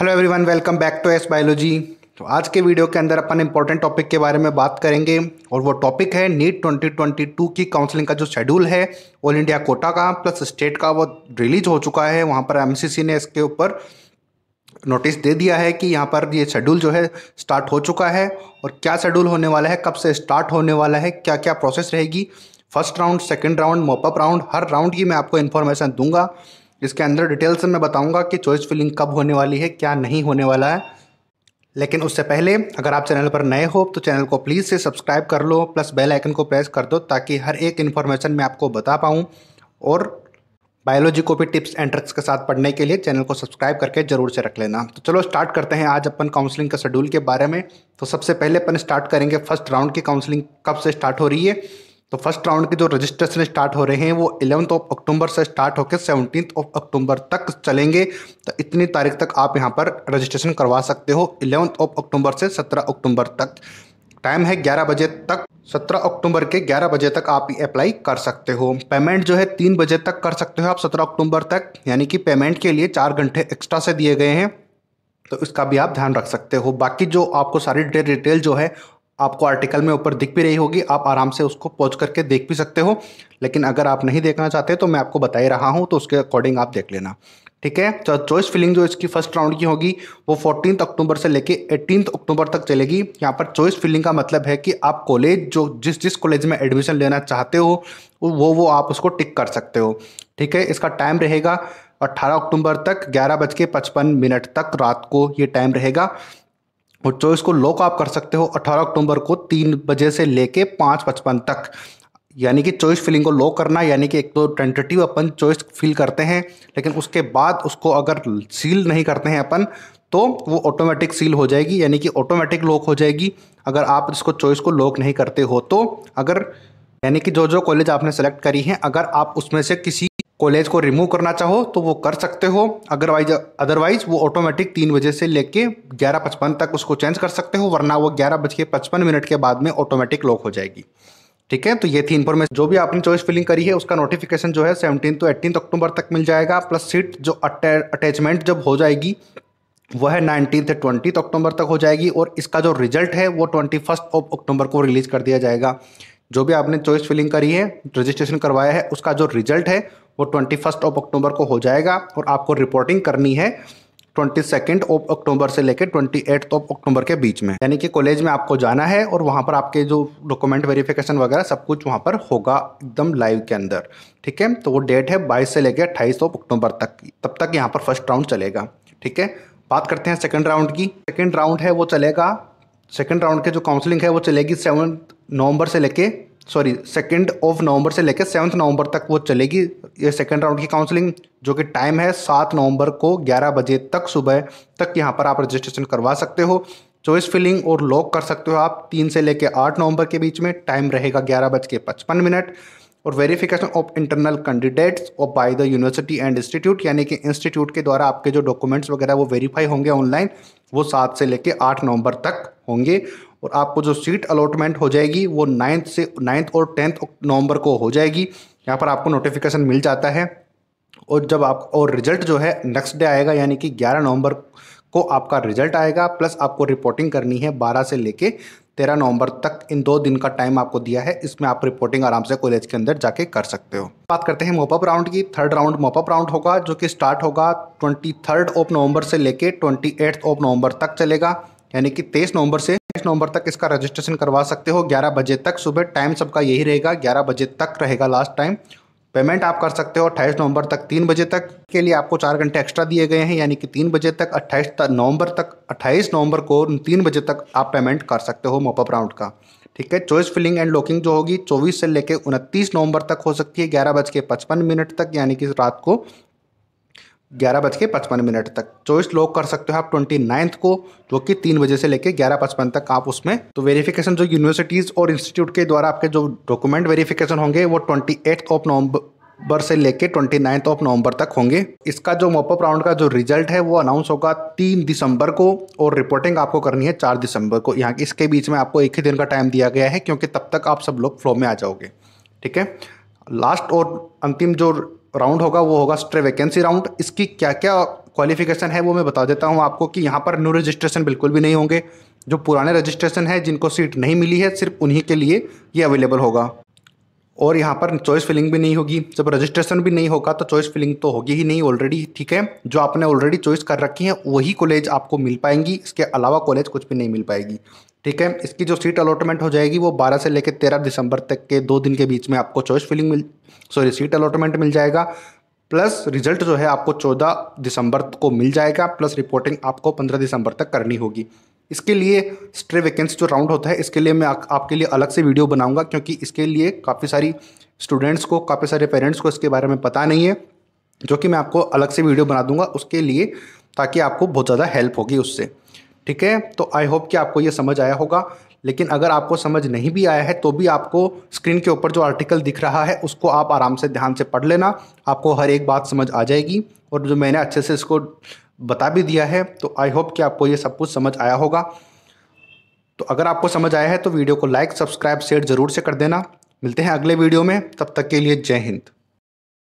hello everyone welcome back to S biology तो आज के वीडियो के अंदर अपन इंपॉर्टेंट टॉपिक के बारे में बात करेंगे और वो टॉपिक है नीट 2022 की काउंसलिंग का जो शेड्यूल है ऑल इंडिया कोटा का प्लस स्टेट का वो रिलीज हो चुका है वहाँ पर एमसीसी ने इसके ऊपर नोटिस दे दिया है कि यहाँ पर ये शेड्यूल जो है स्टार्ट हो चुका है और क्या शेड्यूल होने वाला है कब से स्टार्ट होने वाला है क्या क्या प्रोसेस रहेगी first round second round mopup round हर राउंड की मैं आपको इन्फॉर्मेशन दूंगा जिसके अंदर डिटेल से मैं बताऊंगा कि चॉइस फिलिंग कब होने वाली है क्या नहीं होने वाला है लेकिन उससे पहले अगर आप चैनल पर नए हो तो चैनल को प्लीज़ से सब्सक्राइब कर लो प्लस बेल आइकन को प्रेस कर दो ताकि हर एक इन्फॉर्मेशन मैं आपको बता पाऊँ और बायोलॉजी को भी टिप्स एंड ट्रिक्स के साथ पढ़ने के लिए चैनल को सब्सक्राइब करके जरूर से रख लेना तो चलो स्टार्ट करते हैं आज अपन काउंसलिंग का शेड्यूल के बारे में तो सबसे पहले अपन स्टार्ट करेंगे फर्स्ट राउंड की काउंसलिंग कब से स्टार्ट हो रही है तो फर्स्ट राउंड के जो रजिस्ट्रेशन स्टार्ट हो रहे हैं वो इलेवंथ ऑफ अक्टूबर से स्टार्ट होकर सेवनटीन ऑफ अक्टूबर तक चलेंगे तो इतनी तारीख तक आप यहाँ पर रजिस्ट्रेशन करवा सकते हो इलेवंथ ऑफ अक्टूबर से सत्रह अक्टूबर तक टाइम है ग्यारह बजे तक सत्रह अक्टूबर के ग्यारह बजे तक आप अप्लाई कर सकते हो पेमेंट जो है तीन बजे तक कर सकते हो आप सत्रह अक्टूबर तक यानी कि पेमेंट के लिए चार घंटे एक्स्ट्रा से दिए गए हैं तो इसका भी आप ध्यान रख सकते हो बाकी जो आपको सारी डिटेल जो है आपको आर्टिकल में ऊपर दिख भी रही होगी आप आराम से उसको पहुँच करके देख भी सकते हो लेकिन अगर आप नहीं देखना चाहते तो मैं आपको बता ही रहा हूँ तो उसके अकॉर्डिंग आप देख लेना ठीक है तो चॉइस फिलिंग जो इसकी फर्स्ट राउंड की होगी वो फोर्टीन अक्टूबर से लेके एटीन अक्टूबर तक चलेगी यहाँ पर चॉइस फिलिंग का मतलब है कि आप कॉलेज जो जिस जिस कॉलेज में एडमिशन लेना चाहते हो वो वो आप उसको टिक कर सकते हो ठीक है इसका टाइम रहेगा 18 अक्टूबर तक ग्यारह बज के पचपन मिनट तक रात को ये टाइम रहेगा और चॉइस को लॉक आप कर सकते हो 18 अक्टूबर को तीन बजे से लेके पाँच पचपन तक यानी कि चॉइस फिलिंग को लॉक करना यानी कि एक तो टेंटेटिव अपन चॉइस फिल करते हैं लेकिन उसके बाद उसको अगर सील नहीं करते हैं अपन तो वो ऑटोमेटिक सील हो जाएगी यानी कि ऑटोमेटिक लॉक हो जाएगी अगर आप इसको चॉइस को लॉक नहीं करते हो तो अगर यानी कि जो जो कॉलेज आपने सेलेक्ट करी है अगर आप उसमें से किसी कॉलेज को रिमूव करना चाहो तो वो कर सकते हो अदरवाइज अदरवाइज वो ऑटोमेटिक तीन बजे से लेके ग्यारह पचपन तक उसको चेंज कर सकते हो वरना वो ग्यारह बज के पचपन मिनट के बाद में ऑटोमेटिक लॉक हो जाएगी ठीक है तो ये थी इन्फॉर्मेशन जो भी आपने चॉइस फिलिंग करी है उसका नोटिफिकेशन जो है सेवनटीन टू एटीन अक्टूबर तक मिल जाएगा प्लस सीट जो अटैचमेंट जब हो जाएगी वह है नाइनटीन से ट्वेंटी अक्टूबर तक हो जाएगी और इसका जो रिजल्ट है वो ट्वेंटी फर्स्ट ऑफ अक्टूबर को रिलीज कर दिया जाएगा जो भी आपने चॉइस फिलिंग करी है रजिस्ट्रेशन करवाया है उसका जो रिजल्ट है वो ट्वेंटी फर्स्ट ऑफ अक्टूबर को हो जाएगा और आपको रिपोर्टिंग करनी है ट्वेंटी सेकेंड ऑफ अक्टूबर से लेकर ट्वेंटी एट्थ ऑफ अक्टूबर के बीच में यानी कि कॉलेज में आपको जाना है और वहाँ पर आपके जो डॉक्यूमेंट वेरिफिकेशन वगैरह सब कुछ वहाँ पर होगा एकदम लाइव के अंदर ठीक है तो वो डेट है बाईस से लेकर अट्ठाईस ऑफ अक्टूबर तक तब तक यहाँ पर फर्स्ट राउंड चलेगा ठीक है बात करते हैं सेकेंड राउंड की सेकेंड राउंड है वो चलेगा सेकेंड राउंड के जो काउंसलिंग है वो चलेगी सेवन नवंबर से लेके सॉरी सेकेंड ऑफ नवंबर से लेकर सेवन्थ नवंबर तक वो चलेगी ये सेकेंड राउंड की काउंसलिंग जो कि टाइम है सात नवंबर को ग्यारह बजे तक सुबह तक यहाँ पर आप रजिस्ट्रेशन करवा सकते हो चॉइस फिलिंग और लॉक कर सकते हो आप तीन से लेकर आठ नवंबर के बीच में टाइम रहेगा ग्यारह बज के पचपन मिनट और वेरिफिकेशन ऑफ इंटरनल कैंडिडेट्स और by the university and institute यानी कि इंस्टीट्यूट के द्वारा आपके जो डॉक्यूमेंट्स वगैरह वो वेरीफाई होंगे ऑनलाइन वो सात से लेकर आठ नवंबर तक होंगे और आपको जो सीट अलॉटमेंट हो जाएगी वो नाइन्थ से नाइन्थ और टेंथ नवंबर को हो जाएगी यहाँ पर आपको नोटिफिकेशन मिल जाता है और जब आप और रिजल्ट जो है नेक्स्ट डे आएगा यानी कि 11 नवंबर को आपका रिजल्ट आएगा प्लस आपको रिपोर्टिंग करनी है 12 से लेके 13 नवंबर तक इन दो दिन का टाइम आपको दिया है इसमें आप रिपोर्टिंग आराम से कॉलेज के अंदर जाके कर सकते हो बात करते हैं मोपअप राउंड की थर्ड राउंड मोपअप राउंड होगा जो कि स्टार्ट होगा ट्वेंटी थर्ड ऑफ नवंबर से लेके ट्वेंटी एट्थ ऑफ नवंबर तक चलेगा यानी कि तेईस नवंबर से अट्ठाईस नवंबर तक इसका रजिस्ट्रेशन करवा सकते हो ग्यारह बजे तक सुबह टाइम सबका यही रहेगा ग्यारह बजे तक रहेगा लास्ट टाइम पेमेंट आप कर सकते हो अट्ठाईस नवंबर तक तीन बजे तक के लिए आपको चार घंटे एक्स्ट्रा दिए गए हैं यानी कि तीन बजे तक अट्ठाईस नवंबर तक अट्ठाईस नवंबर को तीन बजे तक आप पेमेंट कर सकते हो मोपअप राउंड का ठीक है चॉइस फिलिंग एंड लॉकिंग जो होगी 24 से लेकर 29 नवंबर तक हो सकती है ग्यारह बज के पचपन मिनट तक यानी कि रात को ग्यारह बज के पचपन मिनट तक चॉइस तो लॉक कर सकते हो आप ट्वेंटी नाइन्थ को जो कि तीन बजे से लेके ग्यारह पचपन तक आप उसमें तो वेरिफिकेशन जो यूनिवर्सिटीज़ और इंस्टीट्यूट के द्वारा आपके जो डॉक्यूमेंट वेरिफिकेशन होंगे वो ट्वेंटी एट्थ ऑफ नवंबर से लेकर ट्वेंटी नाइन्थ ऑफ नवंबर तक होंगे इसका जो मोपअप राउंड का जो रिजल्ट है वो अनाउंस होगा तीन दिसंबर को और रिपोर्टिंग आपको करनी है चार दिसंबर को यहाँ इसके बीच में आपको एक ही दिन का टाइम दिया गया है क्योंकि तब तक आप सब लोग फ्लो में आ जाओगे ठीक है लास्ट और अंतिम जो राउंड होगा वो होगा स्ट्रे वैकेंसी राउंड इसकी क्या क्या क्वालिफिकेशन है वो मैं बता देता हूँ आपको कि यहाँ पर न्यू रजिस्ट्रेशन बिल्कुल भी नहीं होंगे जो पुराने रजिस्ट्रेशन है जिनको सीट नहीं मिली है सिर्फ उन्हीं के लिए ये अवेलेबल होगा और यहाँ पर चॉइस फिलिंग भी नहीं होगी जब रजिस्ट्रेशन भी नहीं होगा तो चॉइस फिलिंग तो होगी ही नहीं ऑलरेडी ठीक है जो आपने ऑलरेडी चॉइस कर रखी है वही कॉलेज आपको मिल पाएंगी इसके अलावा कॉलेज कुछ भी नहीं मिल पाएगी ठीक है इसकी जो सीट अलॉटमेंट हो जाएगी वो 12 से लेकर 13 दिसंबर तक के दो दिन के बीच में आपको चॉइस फिलिंग मिल सॉरी सीट अलॉटमेंट मिल जाएगा प्लस रिजल्ट जो है आपको 14 दिसंबर को मिल जाएगा प्लस रिपोर्टिंग आपको 15 दिसंबर तक करनी होगी इसके लिए स्ट्रे वैकेंसी जो राउंड होता है इसके लिए मैं आ, आपके लिए अलग से वीडियो बनाऊँगा क्योंकि इसके लिए काफ़ी सारी स्टूडेंट्स को काफ़ी सारे पेरेंट्स को इसके बारे में पता नहीं है जो कि मैं आपको अलग से वीडियो बना दूंगा उसके लिए ताकि आपको बहुत ज़्यादा हेल्प होगी उससे ठीक है तो आई होप कि आपको ये समझ आया होगा लेकिन अगर आपको समझ नहीं भी आया है तो भी आपको स्क्रीन के ऊपर जो आर्टिकल दिख रहा है उसको आप आराम से ध्यान से पढ़ लेना आपको हर एक बात समझ आ जाएगी और जो मैंने अच्छे से इसको बता भी दिया है तो आई होप कि आपको ये सब कुछ समझ आया होगा तो अगर आपको समझ आया है तो वीडियो को लाइक सब्सक्राइब शेयर ज़रूर से कर देना मिलते हैं अगले वीडियो में तब तक के लिए जय हिंद